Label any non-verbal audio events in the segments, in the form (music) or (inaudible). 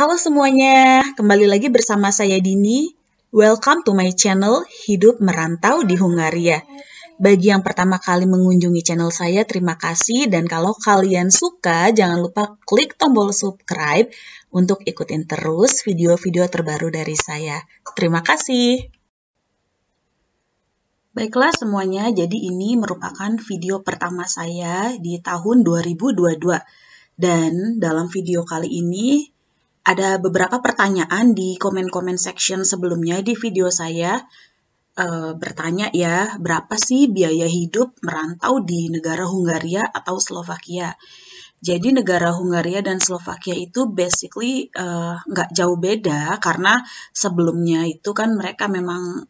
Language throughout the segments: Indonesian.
Halo semuanya, kembali lagi bersama saya Dini. Welcome to my channel Hidup Merantau di Hungaria. Bagi yang pertama kali mengunjungi channel saya, terima kasih. Dan kalau kalian suka, jangan lupa klik tombol subscribe untuk ikutin terus video-video terbaru dari saya. Terima kasih. Baiklah semuanya, jadi ini merupakan video pertama saya di tahun 2022. Dan dalam video kali ini, ada beberapa pertanyaan di komen-komen section sebelumnya di video saya e, bertanya ya, berapa sih biaya hidup merantau di negara Hungaria atau Slovakia? Jadi negara Hungaria dan Slovakia itu basically eh, nggak uh, jauh beda karena sebelumnya itu kan mereka memang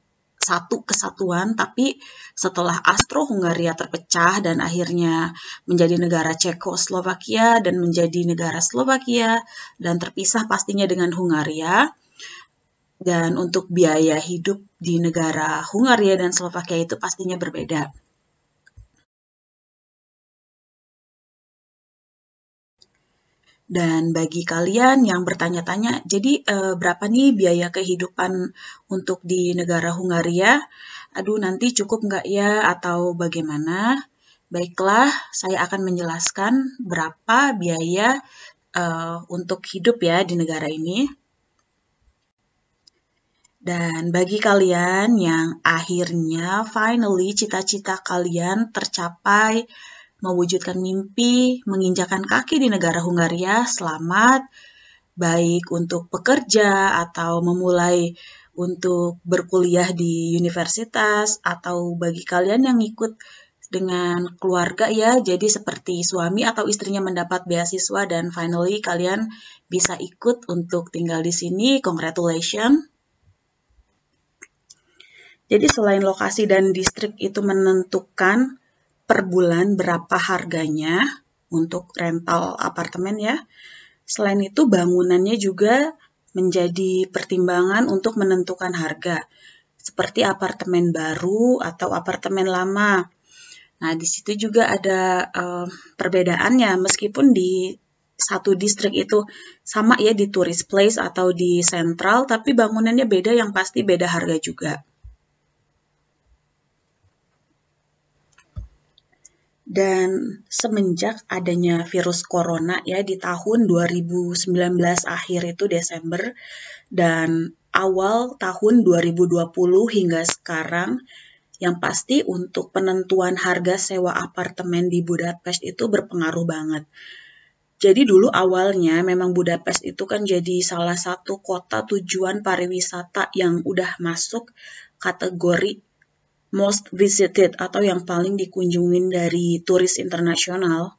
satu kesatuan, tapi setelah astro hungaria terpecah dan akhirnya menjadi negara ceko slovakia dan menjadi negara Slovakia dan terpisah pastinya dengan Hungaria. Dan untuk biaya hidup di negara Hungaria dan Slovakia itu pastinya berbeda. Dan bagi kalian yang bertanya-tanya, jadi e, berapa nih biaya kehidupan untuk di negara Hungaria? Aduh, nanti cukup nggak ya atau bagaimana? Baiklah, saya akan menjelaskan berapa biaya e, untuk hidup ya di negara ini. Dan bagi kalian yang akhirnya finally cita-cita kalian tercapai mewujudkan mimpi menginjakan kaki di negara Hungaria selamat, baik untuk pekerja atau memulai untuk berkuliah di universitas atau bagi kalian yang ikut dengan keluarga ya, jadi seperti suami atau istrinya mendapat beasiswa dan finally kalian bisa ikut untuk tinggal di sini, congratulations. Jadi selain lokasi dan distrik itu menentukan per bulan berapa harganya untuk rental apartemen ya. Selain itu bangunannya juga menjadi pertimbangan untuk menentukan harga seperti apartemen baru atau apartemen lama. Nah, di situ juga ada uh, perbedaannya meskipun di satu distrik itu sama ya di tourist place atau di sentral, tapi bangunannya beda yang pasti beda harga juga. dan semenjak adanya virus corona ya di tahun 2019 akhir itu Desember dan awal tahun 2020 hingga sekarang yang pasti untuk penentuan harga sewa apartemen di Budapest itu berpengaruh banget. Jadi dulu awalnya memang Budapest itu kan jadi salah satu kota tujuan pariwisata yang udah masuk kategori most visited atau yang paling dikunjungi dari turis internasional.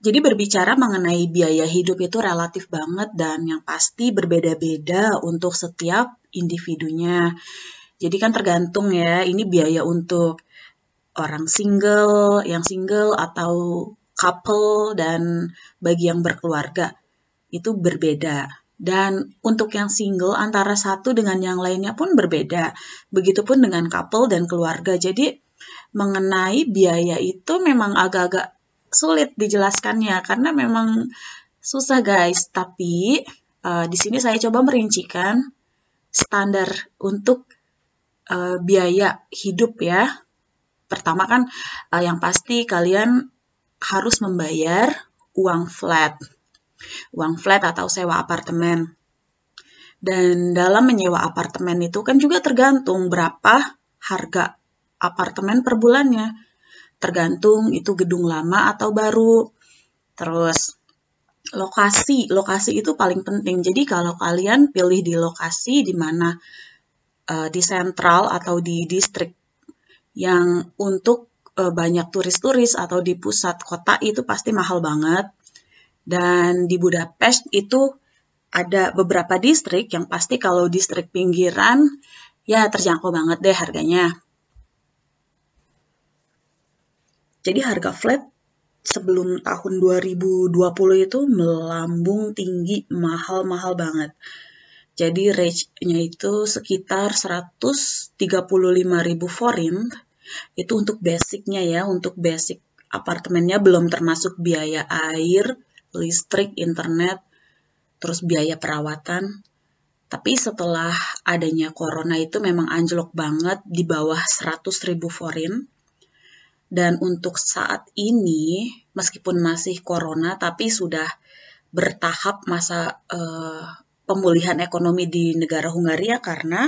Jadi berbicara mengenai biaya hidup itu relatif banget dan yang pasti berbeda-beda untuk setiap individunya. Jadi kan tergantung ya, ini biaya untuk orang single, yang single atau couple dan bagi yang berkeluarga itu berbeda. Dan untuk yang single antara satu dengan yang lainnya pun berbeda. Begitupun dengan couple dan keluarga. Jadi mengenai biaya itu memang agak-agak sulit dijelaskannya karena memang susah guys. Tapi uh, di sini saya coba merincikan standar untuk uh, biaya hidup ya. Pertama kan uh, yang pasti kalian harus membayar uang flat uang flat atau sewa apartemen. Dan dalam menyewa apartemen itu kan juga tergantung berapa harga apartemen per bulannya. Tergantung itu gedung lama atau baru. Terus lokasi, lokasi itu paling penting. Jadi kalau kalian pilih di lokasi di mana eh, di sentral atau di distrik yang untuk eh, banyak turis-turis atau di pusat kota itu pasti mahal banget. Dan di Budapest itu ada beberapa distrik yang pasti kalau distrik pinggiran ya terjangkau banget deh harganya. Jadi harga flat sebelum tahun 2020 itu melambung tinggi, mahal-mahal banget. Jadi range-nya itu sekitar 135.000 forin. Itu untuk basicnya ya, untuk basic apartemennya belum termasuk biaya air, listrik, internet, terus biaya perawatan. Tapi setelah adanya corona itu memang anjlok banget di bawah 100 ribu forint. Dan untuk saat ini, meskipun masih corona, tapi sudah bertahap masa eh, pemulihan ekonomi di negara Hungaria karena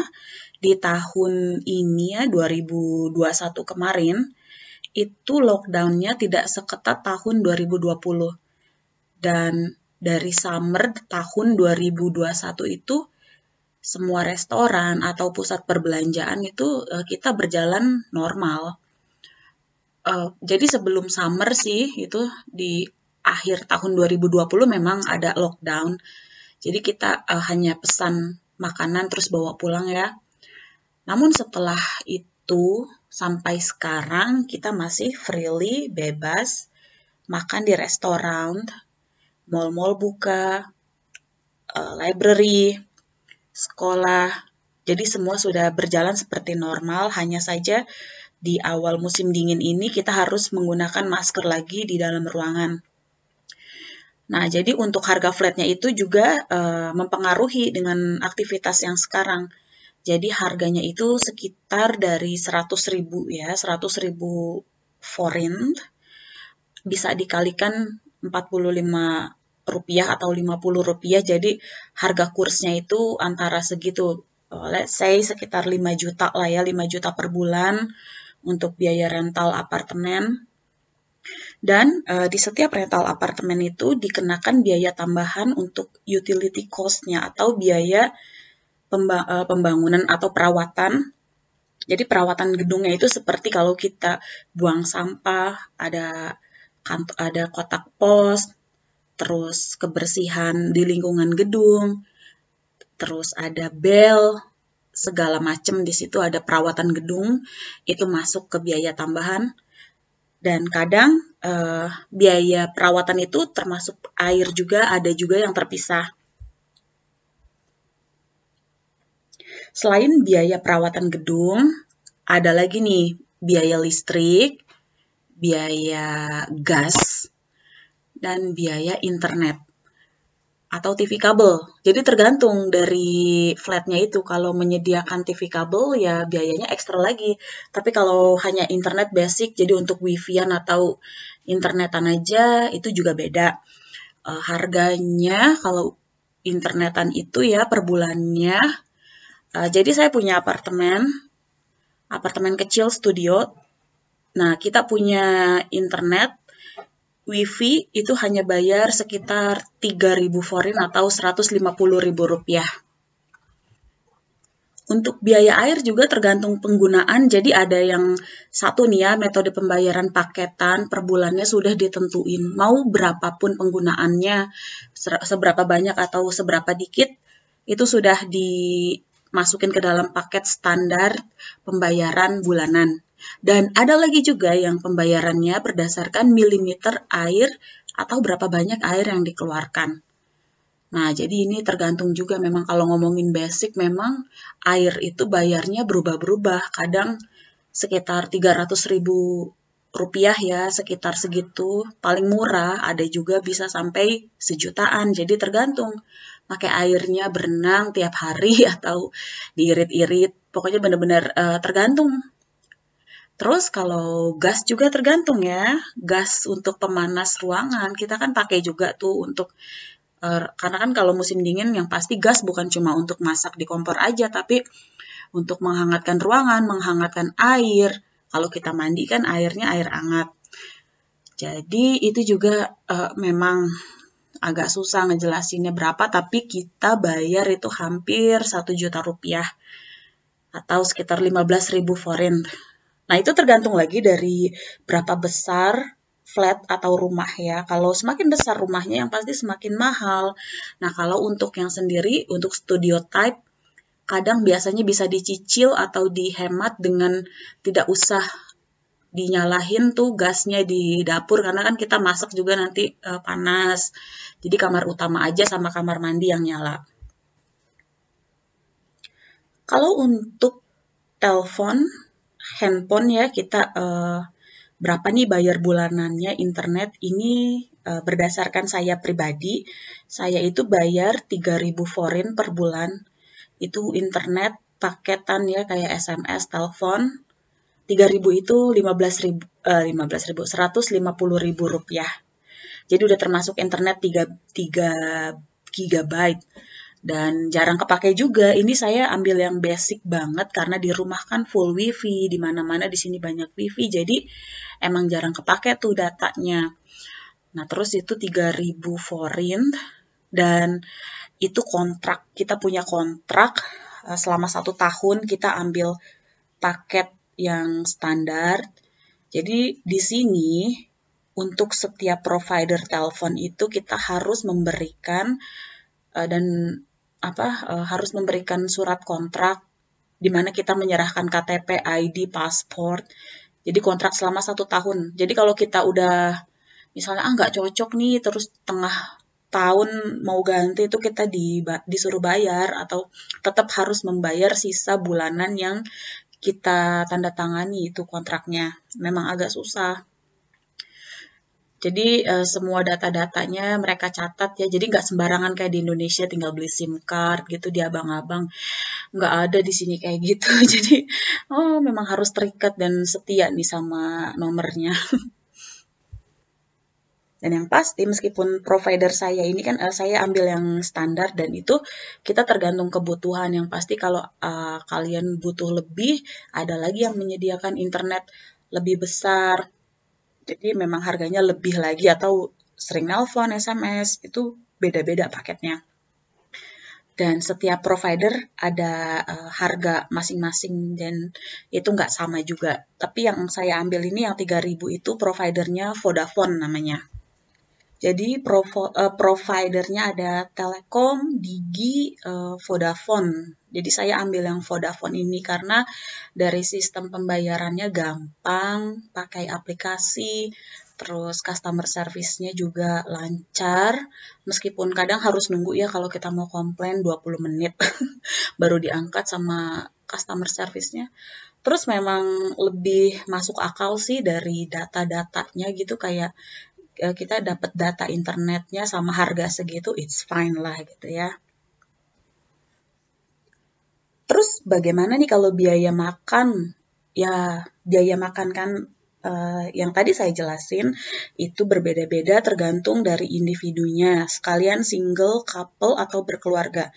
di tahun ini ya 2021 kemarin itu lockdownnya tidak seketat tahun 2020. Dan dari summer tahun 2021 itu semua restoran atau pusat perbelanjaan itu eh, kita berjalan normal. Uh, jadi sebelum summer sih itu di akhir tahun 2020 memang ada lockdown. Jadi kita uh, hanya pesan makanan terus bawa pulang ya. Namun setelah itu sampai sekarang kita masih freely bebas makan di restoran mall-mall buka, eh, library, sekolah. Jadi semua sudah berjalan seperti normal, hanya saja di awal musim dingin ini kita harus menggunakan masker lagi di dalam ruangan. Nah, jadi untuk harga flatnya itu juga e, mempengaruhi dengan aktivitas yang sekarang. Jadi harganya itu sekitar dari 100 ribu ya, 100 ribu foreign bisa dikalikan 45 rupiah atau 50 rupiah jadi harga kursnya itu antara segitu eh, let's say sekitar 5 juta lah ya 5 juta per bulan untuk biaya rental apartemen dan e, di setiap rental apartemen itu dikenakan biaya tambahan untuk utility costnya atau biaya pemba eh, pembangunan atau perawatan jadi perawatan gedungnya itu seperti kalau kita buang sampah, ada ada kotak pos, terus kebersihan di lingkungan gedung, terus ada bel, segala macam di situ ada perawatan gedung, itu masuk ke biaya tambahan. Dan kadang eh, biaya perawatan itu termasuk air juga, ada juga yang terpisah. Selain biaya perawatan gedung, ada lagi nih biaya listrik, biaya gas, dan biaya internet atau TV kabel. Jadi tergantung dari flatnya itu. Kalau menyediakan TV kabel ya biayanya ekstra lagi. Tapi kalau hanya internet basic, jadi untuk wifi-an atau internetan aja itu juga beda. Uh, harganya kalau internetan itu ya per bulannya. Uh, jadi saya punya apartemen, apartemen kecil studio. Nah kita punya internet wifi itu hanya bayar sekitar 3.000 forint atau 150.000 rupiah. Untuk biaya air juga tergantung penggunaan, jadi ada yang satu nih ya, metode pembayaran paketan per bulannya sudah ditentuin. Mau berapapun penggunaannya, seberapa banyak atau seberapa dikit, itu sudah dimasukin ke dalam paket standar pembayaran bulanan. Dan ada lagi juga yang pembayarannya berdasarkan milimeter air atau berapa banyak air yang dikeluarkan. Nah, jadi ini tergantung juga memang kalau ngomongin basic memang air itu bayarnya berubah-berubah. Kadang sekitar 300 ribu rupiah ya, sekitar segitu. Paling murah ada juga bisa sampai sejutaan. Jadi tergantung pakai airnya berenang tiap hari (laughs) atau diirit-irit. Pokoknya benar-benar uh, tergantung Terus kalau gas juga tergantung ya, gas untuk pemanas ruangan kita kan pakai juga tuh untuk eh, karena kan kalau musim dingin yang pasti gas bukan cuma untuk masak di kompor aja tapi untuk menghangatkan ruangan, menghangatkan air. Kalau kita mandi kan airnya air hangat. Jadi itu juga uh, memang agak susah ngejelasinnya berapa tapi kita bayar itu hampir 1 juta rupiah atau sekitar 15.000 forint. Nah, itu tergantung lagi dari berapa besar flat atau rumah ya. Kalau semakin besar rumahnya yang pasti semakin mahal. Nah, kalau untuk yang sendiri, untuk studio type, kadang biasanya bisa dicicil atau dihemat dengan tidak usah dinyalahin tuh gasnya di dapur karena kan kita masak juga nanti e, panas. Jadi kamar utama aja sama kamar mandi yang nyala. Kalau untuk telepon handphone ya kita uh, berapa nih bayar bulanannya internet ini uh, berdasarkan saya pribadi saya itu bayar 3000 forint per bulan itu internet paketan ya kayak SMS, telepon 3000 itu 15.000 uh, 15.000 150.000 rupiah. Jadi udah termasuk internet 3 3 gigabyte dan jarang kepake juga. Ini saya ambil yang basic banget karena di rumah kan full wifi, di mana-mana di sini banyak wifi, jadi emang jarang kepake tuh datanya. Nah, terus itu 3000 forint dan itu kontrak. Kita punya kontrak eh, selama satu tahun kita ambil paket yang standar. Jadi di sini untuk setiap provider telepon itu kita harus memberikan eh, dan apa uh, harus memberikan surat kontrak di mana kita menyerahkan KTP, ID, paspor. Jadi kontrak selama satu tahun. Jadi kalau kita udah misalnya ah nggak cocok nih, terus tengah tahun mau ganti itu kita di, disuruh bayar atau tetap harus membayar sisa bulanan yang kita tanda tangani itu kontraknya. Memang agak susah. Jadi uh, semua data-datanya mereka catat ya. Jadi nggak sembarangan kayak di Indonesia tinggal beli SIM card gitu di abang-abang. Nggak ada di sini kayak gitu. (laughs) Jadi oh memang harus terikat dan setia nih sama nomornya. (laughs) Dan yang pasti meskipun provider saya ini kan eh, saya ambil yang standar dan itu kita tergantung kebutuhan. Yang pasti kalau uh, kalian butuh lebih ada lagi yang menyediakan internet lebih besar jadi memang harganya lebih lagi atau sering nelpon, SMS, itu beda-beda paketnya. Dan setiap provider ada uh, harga masing-masing dan itu nggak sama juga. Tapi yang saya ambil ini yang 3000 itu providernya Vodafone namanya. Jadi provo, uh, providernya ada Telekom, Digi, uh, Vodafone. Jadi saya ambil yang Vodafone ini karena dari sistem pembayarannya gampang, pakai aplikasi, terus customer service-nya juga lancar. Meskipun kadang harus nunggu ya kalau kita mau komplain 20 menit (laughs) baru diangkat sama customer service-nya. Terus memang lebih masuk akal sih dari data-datanya gitu kayak Eh, kita dapat data internetnya sama harga segitu, it's fine lah gitu ya. Terus bagaimana nih kalau biaya makan? Ya, biaya makan kan uh, yang tadi saya jelasin itu berbeda-beda tergantung dari individunya. Sekalian single, couple, atau berkeluarga.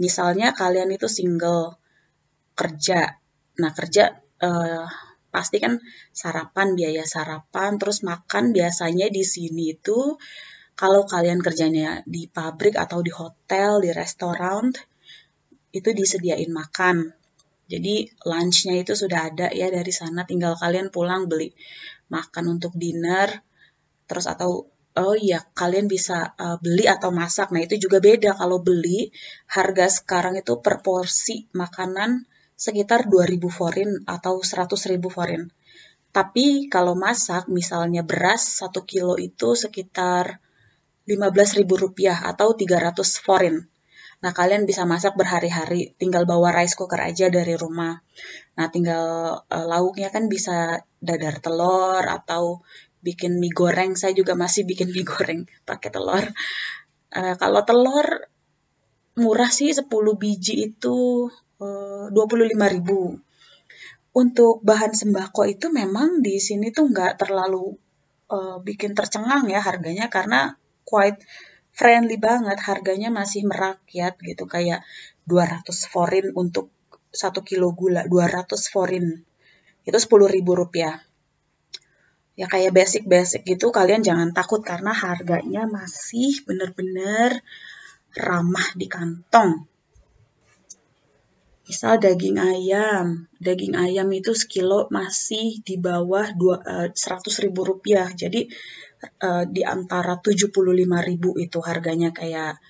Misalnya kalian itu single, kerja. Nah, kerja uh, pasti kan sarapan, biaya sarapan, terus makan biasanya di sini itu kalau kalian kerjanya di pabrik atau di hotel, di restoran, itu disediain makan. Jadi lunchnya itu sudah ada ya dari sana, tinggal kalian pulang beli makan untuk dinner, terus atau oh iya kalian bisa eh, beli atau masak. Nah itu juga beda kalau beli harga sekarang itu per porsi makanan sekitar 2000 forint atau 100.000 ribu Tapi kalau masak, misalnya beras 1 kilo itu sekitar 15.000 rupiah atau 300 forint. Nah, kalian bisa masak berhari-hari, tinggal bawa rice cooker aja dari rumah. Nah, tinggal e, lauknya kan bisa dadar telur atau bikin mie goreng. Saya juga masih bikin mie goreng (laughs) pakai telur. E, kalau telur murah sih 10 biji itu 25 eh, ribu. Untuk bahan sembako itu memang di sini tuh nggak terlalu uh, bikin tercengang ya harganya karena quite friendly banget harganya masih merakyat gitu kayak 200 forin untuk 1 kilo gula 200 forin itu 10 ribu rupiah ya kayak basic-basic gitu kalian jangan takut karena harganya masih bener-bener ramah di kantong misal daging ayam, daging ayam itu sekilo masih di bawah eh, seratus ribu rupiah. Jadi eh, di antara 75 ribu itu harganya kayak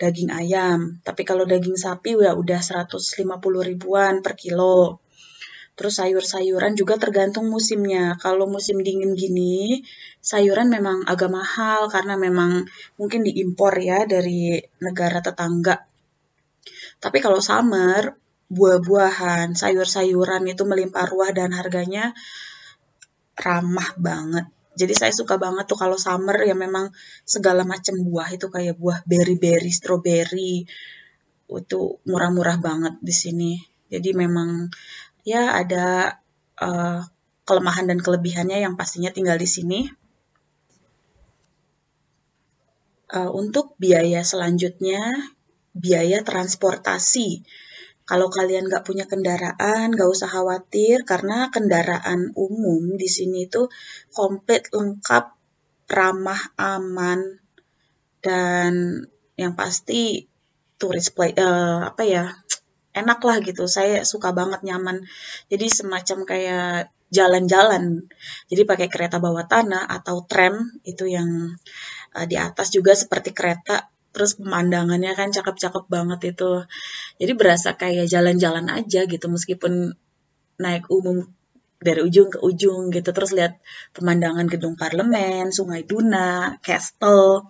daging ayam. Tapi kalau daging sapi ya udah 150 ribuan per kilo. Terus sayur-sayuran juga tergantung musimnya. Kalau musim dingin gini, sayuran memang agak mahal karena memang mungkin diimpor ya dari negara tetangga. Tapi kalau summer, buah-buahan, sayur-sayuran itu melimpah ruah dan harganya ramah banget. Jadi saya suka banget tuh kalau summer ya memang segala macam buah itu kayak buah berry-berry, strawberry itu murah-murah banget di sini. Jadi memang ya ada uh, kelemahan dan kelebihannya yang pastinya tinggal di sini. Uh, untuk biaya selanjutnya, biaya transportasi. Kalau kalian nggak punya kendaraan, nggak usah khawatir karena kendaraan umum di sini itu komplit lengkap, ramah, aman, dan yang pasti turis play uh, apa ya enak lah gitu. Saya suka banget nyaman. Jadi semacam kayak jalan-jalan. Jadi pakai kereta bawah tanah atau tram itu yang uh, di atas juga seperti kereta terus pemandangannya kan cakep-cakep banget itu jadi berasa kayak jalan-jalan aja gitu meskipun naik umum dari ujung ke ujung gitu terus lihat pemandangan gedung parlemen sungai Duna castle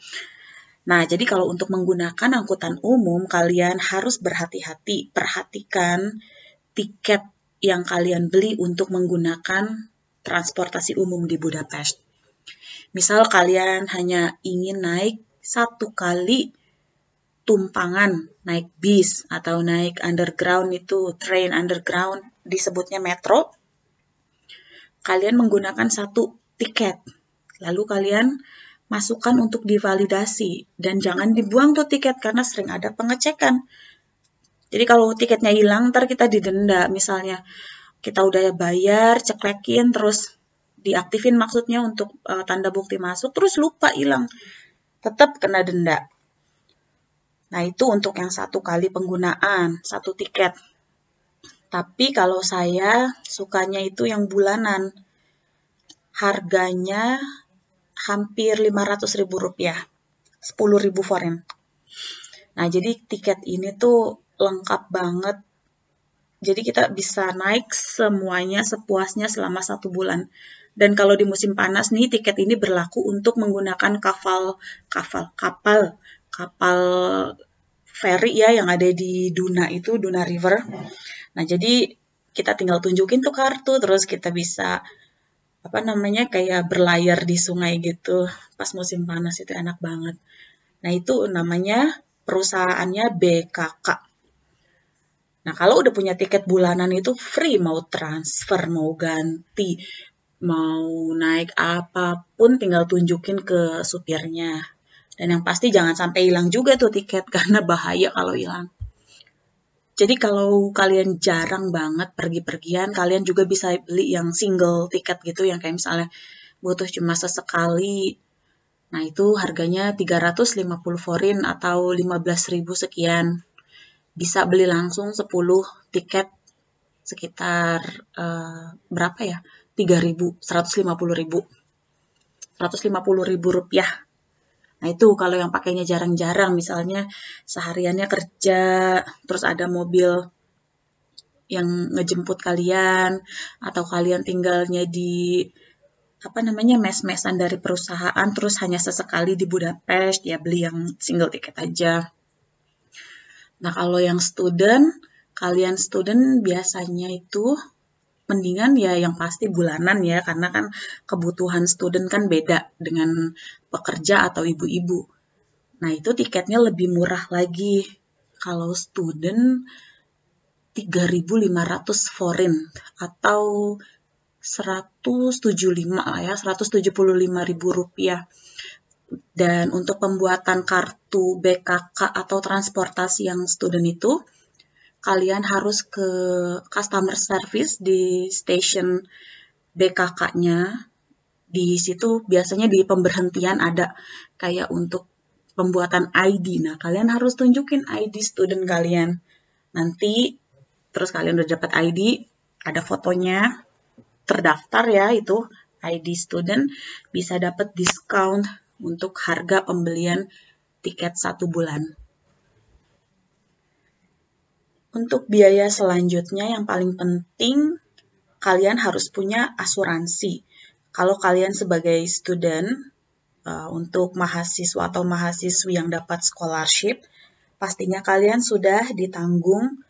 Nah, jadi kalau untuk menggunakan angkutan umum, kalian harus berhati-hati. Perhatikan tiket yang kalian beli untuk menggunakan transportasi umum di Budapest. Misal kalian hanya ingin naik satu kali tumpangan, naik bis atau naik underground itu train underground disebutnya metro. Kalian menggunakan satu tiket. Lalu kalian masukkan untuk divalidasi dan jangan dibuang tuh tiket karena sering ada pengecekan. Jadi kalau tiketnya hilang ntar kita didenda misalnya kita udah bayar, ceklekin terus diaktifin maksudnya untuk uh, tanda bukti masuk terus lupa hilang. Tetap kena denda. Nah, itu untuk yang satu kali penggunaan, satu tiket. Tapi kalau saya sukanya itu yang bulanan. Harganya hampir 500000 rupiah, 10000 foren. Nah, jadi tiket ini tuh lengkap banget. Jadi kita bisa naik semuanya sepuasnya selama satu bulan. Dan kalau di musim panas nih, tiket ini berlaku untuk menggunakan kapal, kapal, kapal kapal ferry ya yang ada di Duna itu, Duna River. Nah, jadi kita tinggal tunjukin tuh kartu, terus kita bisa apa namanya kayak berlayar di sungai gitu pas musim panas itu enak banget. Nah, itu namanya perusahaannya BKK. Nah, kalau udah punya tiket bulanan itu free mau transfer, mau ganti, mau naik apapun tinggal tunjukin ke supirnya. Dan yang pasti jangan sampai hilang juga tuh tiket (laughs) karena bahaya kalau hilang. Jadi kalau kalian jarang banget pergi-pergian, kalian juga bisa beli yang single tiket gitu yang kayak misalnya butuh cuma sesekali. Nah, itu harganya 350 forin atau 15.000 sekian. Bisa beli langsung 10 tiket sekitar uh, berapa ya? 3.000, 150.000. 150.000 rupiah Nah itu kalau yang pakainya jarang-jarang misalnya sehariannya kerja terus ada mobil yang ngejemput kalian atau kalian tinggalnya di apa namanya mes-mesan dari perusahaan terus hanya sesekali di Budapest ya beli yang single ticket aja. Nah kalau yang student, kalian student biasanya itu mendingan ya yang pasti bulanan ya karena kan kebutuhan student kan beda dengan pekerja atau ibu-ibu. Nah, itu tiketnya lebih murah lagi. Kalau student 3.500 foreign atau 175 ah ya, 175.000 rupiah. Dan untuk pembuatan kartu BKK atau transportasi yang student itu kalian harus ke customer service di station BKK-nya. Di situ biasanya di pemberhentian ada kayak untuk pembuatan ID. Nah, kalian harus tunjukin ID student kalian. Nanti terus kalian udah dapat ID, ada fotonya, terdaftar ya itu ID student bisa dapat discount untuk harga pembelian tiket satu bulan. Untuk biaya selanjutnya yang paling penting, kalian harus punya asuransi. Kalau kalian sebagai student, eh, untuk mahasiswa atau mahasiswi yang dapat scholarship, pastinya kalian sudah ditanggung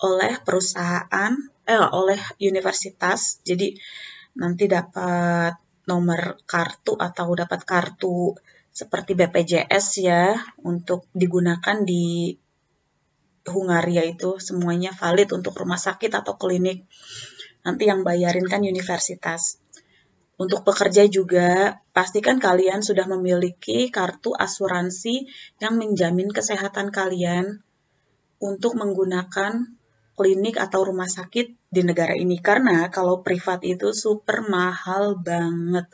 oleh perusahaan, eh, oleh universitas. Jadi nanti dapat nomor kartu atau dapat kartu seperti BPJS ya untuk digunakan di Hungaria itu semuanya valid untuk rumah sakit atau klinik. Nanti yang bayarin kan universitas. Untuk pekerja juga, pastikan kalian sudah memiliki kartu asuransi yang menjamin kesehatan kalian untuk menggunakan klinik atau rumah sakit di negara ini. Karena kalau privat itu super mahal banget.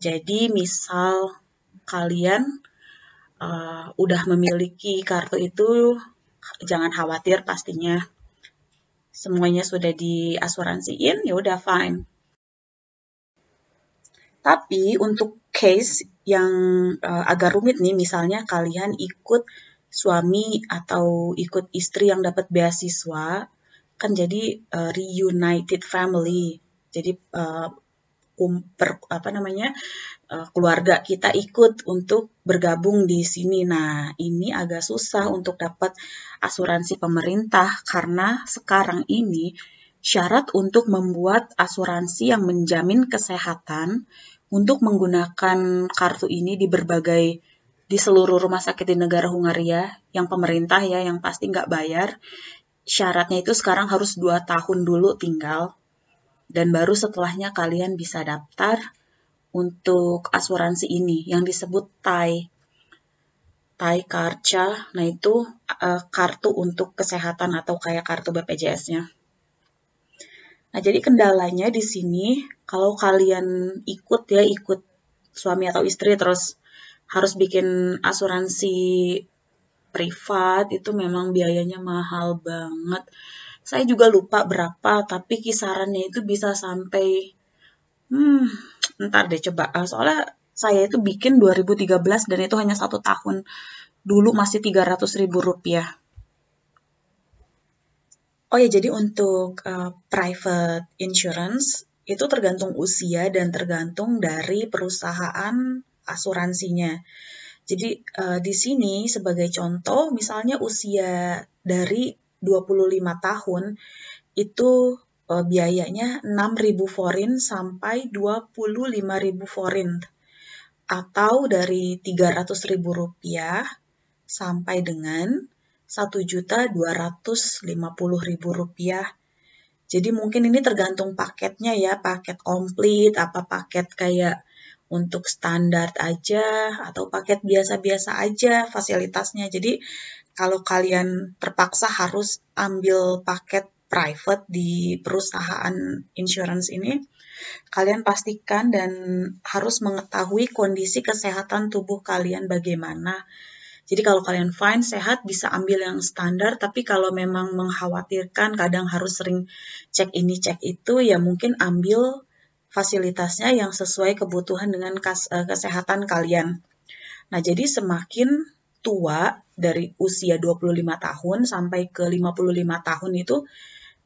Jadi misal kalian uh, udah memiliki kartu itu jangan khawatir pastinya semuanya sudah diasuransiin, ya udah fine. Tapi untuk case yang uh, agak rumit nih, misalnya kalian ikut suami atau ikut istri yang dapat beasiswa, kan jadi uh, reunited family. Jadi uh, um, per, apa namanya Eh, keluarga kita ikut untuk bergabung di sini. Nah, ini agak susah untuk dapat asuransi pemerintah karena sekarang ini syarat untuk membuat asuransi yang menjamin kesehatan untuk menggunakan kartu ini di berbagai di seluruh rumah sakit di negara Hungaria yang pemerintah ya yang pasti nggak bayar syaratnya itu sekarang harus dua tahun dulu tinggal dan baru setelahnya kalian bisa daftar untuk asuransi ini yang disebut TAI. TAI Karca, nah itu uh, kartu untuk kesehatan atau kayak kartu BPJS-nya. Nah, jadi kendalanya di sini kalau kalian ikut ya ikut suami atau istri terus harus bikin asuransi privat itu memang biayanya mahal banget. Saya juga lupa berapa, tapi kisarannya itu bisa sampai hmm ntar deh coba uh, soalnya saya itu bikin 2013 dan itu hanya satu tahun dulu masih 300 ribu rupiah oh ya jadi untuk uh, private insurance itu tergantung usia dan tergantung dari perusahaan asuransinya jadi uh, di sini sebagai contoh misalnya usia dari 25 tahun itu uh, biayanya 6.000 forint sampai 25.000 forint atau dari 300.000 rupiah sampai dengan 1.250.000 rupiah. Jadi mungkin ini tergantung paketnya ya, paket komplit, apa paket kayak untuk standar aja atau paket biasa-biasa aja fasilitasnya. Jadi kalau kalian terpaksa harus ambil paket private di perusahaan insurance ini, kalian pastikan dan harus mengetahui kondisi kesehatan tubuh kalian bagaimana. Jadi kalau kalian fine, sehat, bisa ambil yang standar, tapi kalau memang mengkhawatirkan, kadang harus sering cek ini, cek itu, ya mungkin ambil fasilitasnya yang sesuai kebutuhan dengan eh, kesehatan kalian. Nah, jadi semakin tua dari usia 25 tahun sampai ke 55 tahun itu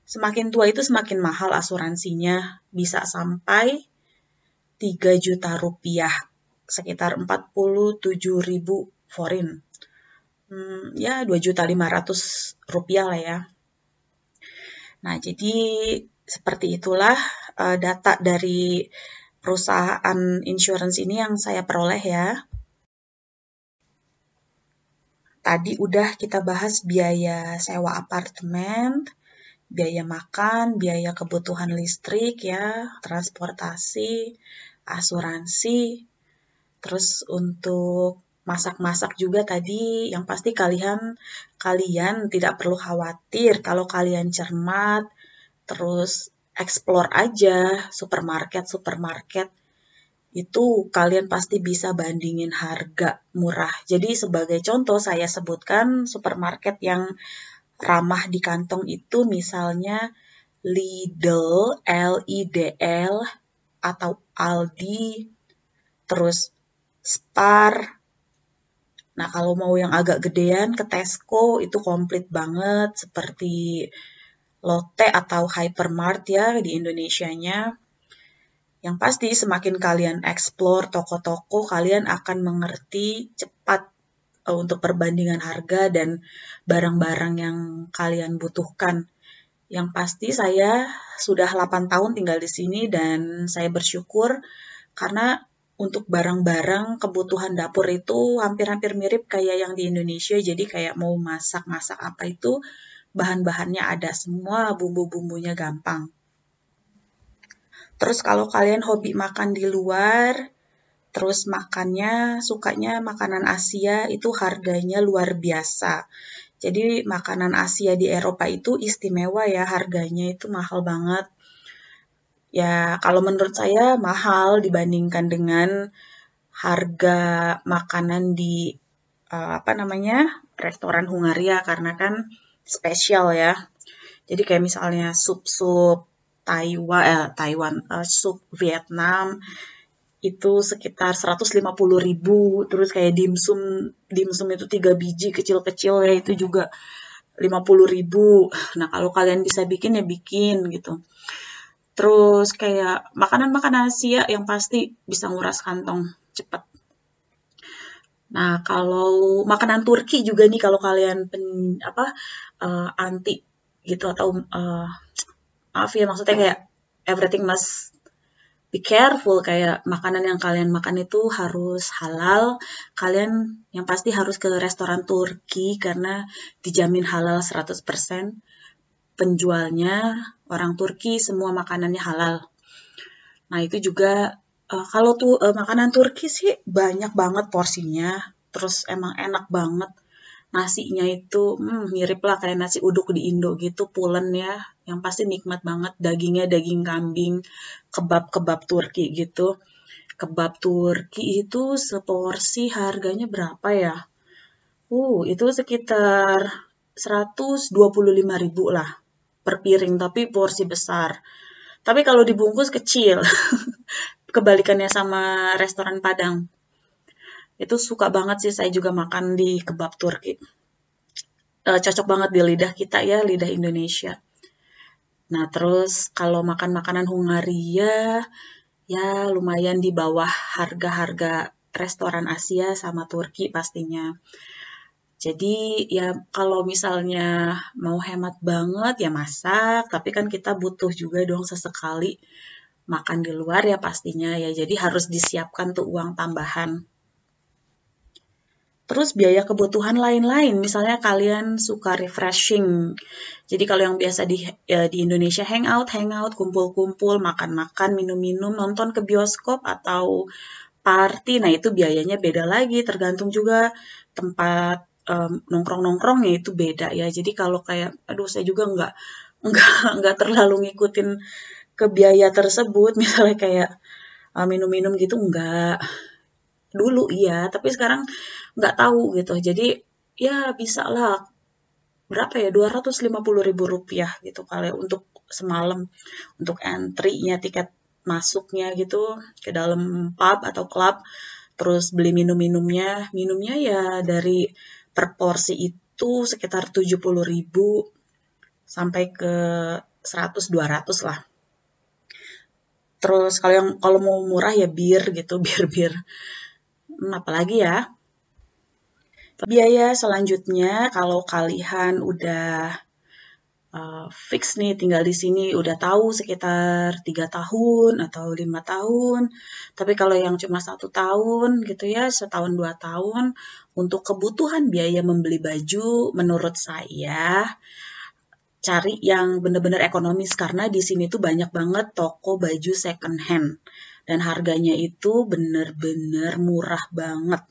semakin tua itu semakin mahal asuransinya bisa sampai 3 juta rupiah sekitar 47 ribu forin hmm, ya 2 juta 500 rupiah lah ya nah jadi seperti itulah uh, data dari perusahaan insurance ini yang saya peroleh ya tadi udah kita bahas biaya sewa apartemen biaya makan, biaya kebutuhan listrik ya, transportasi, asuransi. Terus untuk masak-masak juga tadi yang pasti kalian kalian tidak perlu khawatir kalau kalian cermat terus explore aja supermarket supermarket itu kalian pasti bisa bandingin harga murah. Jadi sebagai contoh saya sebutkan supermarket yang ramah di kantong itu misalnya Lidl, L-I-D-L, atau Aldi, terus Spar. Nah, kalau mau yang agak gedean ke Tesco itu komplit banget seperti Lotte atau Hypermart ya di Indonesia-nya. Yang pasti semakin kalian explore toko-toko, kalian akan mengerti cepat uh, untuk perbandingan harga dan barang-barang yang kalian butuhkan. Yang pasti saya sudah 8 tahun tinggal di sini dan saya bersyukur karena untuk barang-barang kebutuhan dapur itu hampir-hampir mirip kayak yang di Indonesia. Jadi kayak mau masak-masak apa itu bahan-bahannya ada semua, bumbu-bumbunya gampang. Terus kalau kalian hobi makan di luar, Terus makannya, sukanya makanan Asia itu harganya luar biasa. Jadi makanan Asia di Eropa itu istimewa ya, harganya itu mahal banget. Ya, kalau menurut saya mahal dibandingkan dengan harga makanan di uh, apa namanya? restoran Hungaria karena kan spesial ya. Jadi kayak misalnya sup-sup eh, Taiwan, eh, Taiwan, uh, sup Vietnam itu sekitar 150 ribu terus kayak dimsum dimsum itu tiga biji kecil-kecil ya itu juga 50 ribu nah kalau kalian bisa bikin ya bikin gitu terus kayak makanan-makanan Asia yang pasti bisa nguras kantong cepat nah kalau makanan Turki juga nih kalau kalian pen, apa uh, anti gitu atau uh, maaf ya maksudnya kayak everything must be careful kayak makanan yang kalian makan itu harus halal. Kalian yang pasti harus ke restoran Turki karena dijamin halal 100%. Penjualnya orang Turki semua makanannya halal. Nah, itu juga uh, kalau tuh eh, makanan Turki sih banyak banget porsinya, terus emang enak banget nasinya itu hmm, mirip lah kayak nasi uduk di Indo gitu pulen ya yang pasti nikmat banget dagingnya daging kambing kebab kebab Turki gitu kebab Turki itu seporsi harganya berapa ya uh itu sekitar 125 ribu lah per piring tapi porsi besar tapi kalau dibungkus kecil (laughs) kebalikannya sama restoran Padang itu suka banget sih saya juga makan di kebab Turki. E, cocok banget di lidah kita ya, lidah Indonesia. Nah, terus kalau makan makanan Hungaria ya lumayan di bawah harga-harga restoran Asia sama Turki pastinya. Jadi ya kalau misalnya mau hemat banget ya masak, tapi kan kita butuh juga dong sesekali makan di luar ya pastinya ya. Jadi harus disiapkan tuh uang tambahan. Terus biaya kebutuhan lain-lain, misalnya kalian suka refreshing. Jadi kalau yang biasa di ya, di Indonesia hangout, hangout, kumpul-kumpul, makan-makan, minum-minum, nonton ke bioskop atau party, nah itu biayanya beda lagi, tergantung juga tempat nongkrong-nongkrongnya itu beda ya. Jadi kalau kayak, aduh saya juga nggak (laughs) nggak nggak terlalu ngikutin ke biaya tersebut, (laughs) misalnya kayak ah, minum-minum gitu nggak dulu iya tapi sekarang nggak tahu gitu jadi ya bisa lah berapa ya 250 ribu rupiah gitu kali untuk semalam untuk entry-nya tiket masuknya gitu ke dalam pub atau club terus beli minum-minumnya minumnya ya dari per porsi itu sekitar 70 ribu sampai ke 100 200 lah terus kalau yang kalau mau murah ya bir gitu (laughs) bir bir Hmm, apalagi ya? Biaya selanjutnya kalau kalian udah uh, fix nih tinggal di sini udah tahu sekitar tiga tahun atau lima tahun tapi kalau yang cuma satu tahun gitu ya setahun dua tahun untuk kebutuhan biaya membeli baju menurut saya cari yang benar-benar ekonomis karena di sini tuh banyak banget toko baju second hand dan harganya itu bener-bener murah banget.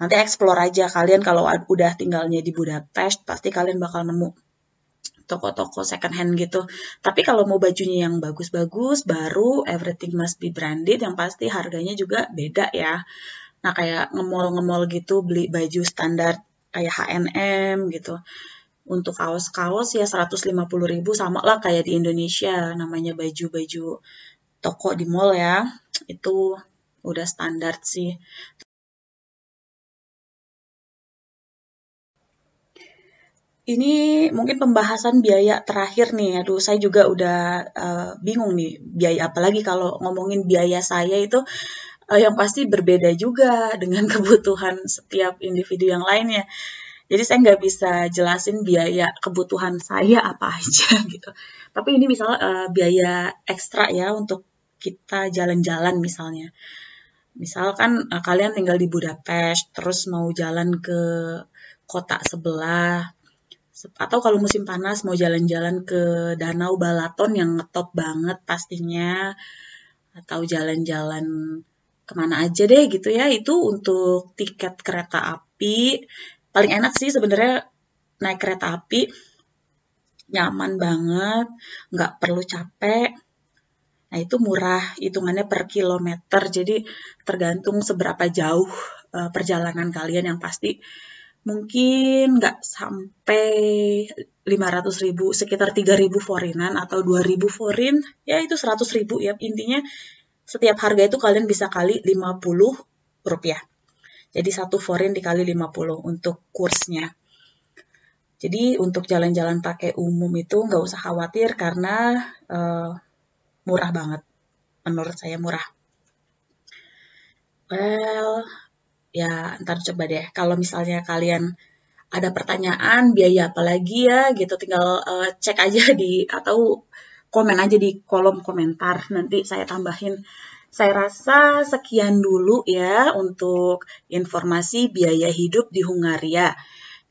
Nanti explore aja kalian kalau udah tinggalnya di Budapest pasti kalian bakal nemu toko-toko second hand gitu. Tapi kalau mau bajunya yang bagus-bagus, baru everything must be branded yang pasti harganya juga beda ya. Nah kayak ngemol-ngemol gitu beli baju standar kayak H&M gitu. Untuk kaos-kaos ya 150.000 sama lah kayak di Indonesia namanya baju-baju toko di mall ya itu udah standar sih Ini mungkin pembahasan biaya terakhir nih. Aduh, saya juga udah uh, bingung nih biaya apalagi kalau ngomongin biaya saya itu uh, yang pasti berbeda juga (laughs) dengan kebutuhan setiap individu yang lainnya. Jadi saya nggak bisa jelasin biaya kebutuhan saya apa (laughs) aja gitu. Tapi ini misalnya uh, eh, biaya ekstra ya untuk kita jalan-jalan misalnya. Misalkan uh, eh, kalian tinggal di Budapest, terus mau jalan ke kota sebelah, atau kalau musim panas mau jalan-jalan ke Danau Balaton yang ngetop banget pastinya, atau jalan-jalan kemana aja deh gitu ya itu untuk tiket kereta api paling enak sih sebenarnya naik kereta api nyaman banget nggak perlu capek Nah, itu murah, hitungannya per kilometer. Jadi, tergantung seberapa jauh eh, perjalanan kalian yang pasti mungkin nggak sampai 500 ribu, sekitar 3 ribu forinan atau 2 ribu forin, ya itu 100 ribu ya. Intinya setiap harga itu kalian bisa kali 50 rupiah. Jadi satu forin dikali 50 untuk kursnya. Jadi untuk jalan-jalan pakai umum itu nggak usah khawatir karena uh, murah banget. Menurut saya murah. Well, ya ntar coba deh. Kalau misalnya kalian ada pertanyaan biaya apa lagi ya gitu, tinggal uh, cek aja (laughs) di atau komen aja di kolom komentar. Nanti saya tambahin. Saya rasa sekian dulu ya untuk informasi biaya hidup di Hungaria.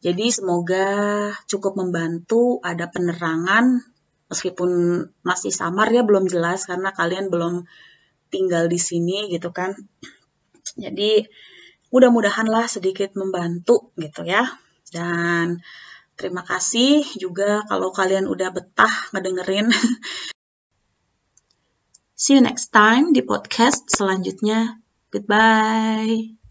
Jadi semoga cukup membantu ada penerangan meskipun masih samar ya belum jelas karena kalian belum tinggal di sini gitu kan. Jadi mudah-mudahanlah sedikit membantu gitu ya. Dan terima kasih juga kalau kalian udah betah ngedengerin. (laughs) See you next time di podcast selanjutnya. Goodbye.